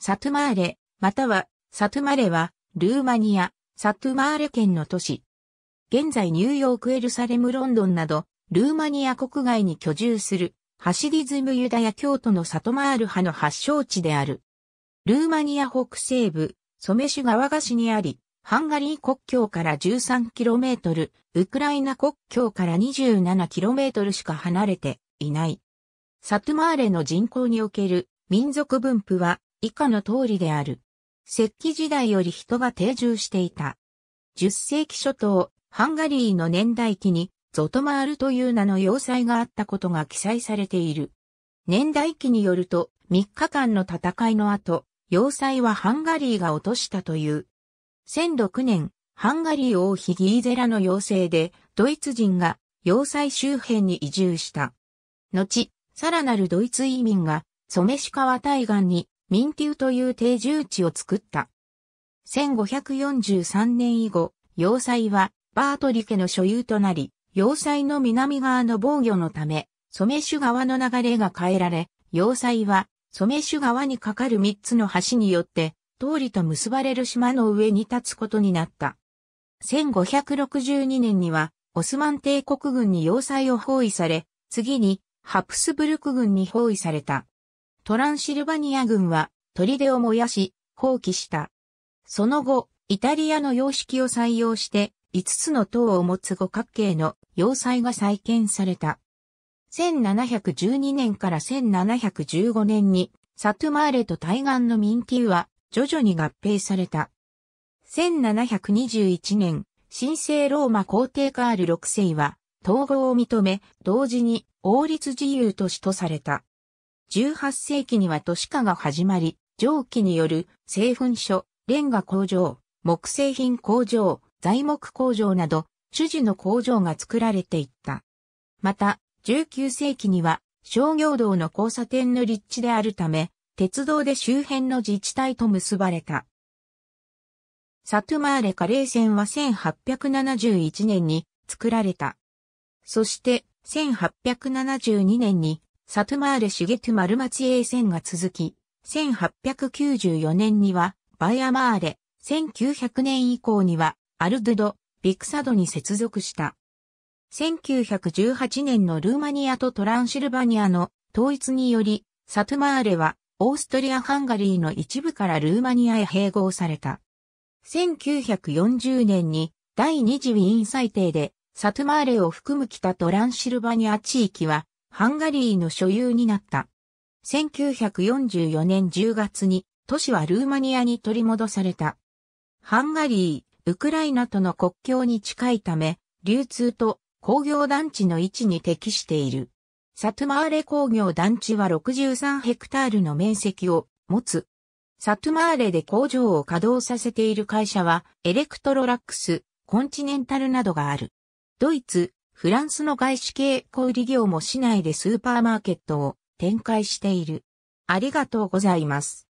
サトゥマーレ、または、サトゥマレは、ルーマニア、サトゥマーレ県の都市。現在ニューヨークエルサレムロンドンなど、ルーマニア国外に居住する、ハシディズムユダヤ教徒のサトマール派の発祥地である。ルーマニア北西部、ソメシュ川菓子にあり、ハンガリー国境から 13km、ウクライナ国境から 27km しか離れていない。サトゥマーレの人口における民族分布は以下の通りである。石器時代より人が定住していた。10世紀初頭、ハンガリーの年代記に、ゾトマールという名の要塞があったことが記載されている。年代記によると、3日間の戦いの後、要塞はハンガリーが落としたという。1006年、ハンガリー王妃ギーゼラの要請で、ドイツ人が要塞周辺に移住した。後、さらなるドイツ移民が、ソメシカワ対岸に民宮という定住地を作った。1543年以後、要塞はバートリ家の所有となり、要塞の南側の防御のため、ソメシ川の流れが変えられ、要塞はソメシ川に架かる3つの橋によって、通りと結ばれる島の上に立つことになった。1562年には、オスマン帝国軍に要塞を包囲され、次に、ハプスブルク軍に包囲された。トランシルバニア軍は砦を燃やし、放棄した。その後、イタリアの様式を採用して、5つの塔を持つ五角形の要塞が再建された。1712年から1715年に、サトゥマーレと対岸のミンティは徐々に合併された。1721年、神聖ローマ皇帝カール6世は統合を認め、同時に王立自由都市とされた。18世紀には都市化が始まり、蒸気による製粉所、レンガ工場、木製品工場、材木工場など、主事の工場が作られていった。また、19世紀には商業道の交差点の立地であるため、鉄道で周辺の自治体と結ばれた。サトゥマーレカレー線は1871年に作られた。そして1872年にサトゥマーレ・シュゲトゥマルマチ栄戦が続き、1894年にはバイアマーレ、1900年以降にはアルドゥド、ビクサドに接続した。1918年のルーマニアとトランシルバニアの統一により、サトゥマーレはオーストリア・ハンガリーの一部からルーマニアへ併合された。1940年に第二次ウィーン裁定でサトゥマーレを含む北トランシルバニア地域はハンガリーの所有になった。1944年10月に都市はルーマニアに取り戻された。ハンガリー、ウクライナとの国境に近いため、流通と工業団地の位置に適している。サトゥマーレ工業団地は63ヘクタールの面積を持つ。サトゥマーレで工場を稼働させている会社は、エレクトロラックス、コンチネンタルなどがある。ドイツ、フランスの外資系小売業も市内でスーパーマーケットを展開している。ありがとうございます。